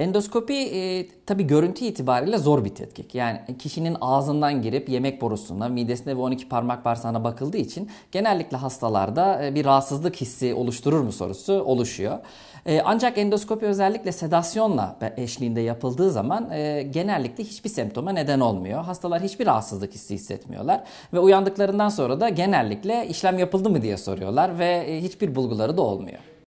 Endoskopi e, tabi görüntü itibariyle zor bir tetkik. Yani kişinin ağzından girip yemek borusuna, midesine ve 12 parmak bağırsağına bakıldığı için genellikle hastalarda e, bir rahatsızlık hissi oluşturur mu sorusu oluşuyor. E, ancak endoskopi özellikle sedasyonla eşliğinde yapıldığı zaman e, genellikle hiçbir semptoma neden olmuyor. Hastalar hiçbir rahatsızlık hissi hissetmiyorlar ve uyandıklarından sonra da genellikle işlem yapıldı mı diye soruyorlar ve e, hiçbir bulguları da olmuyor.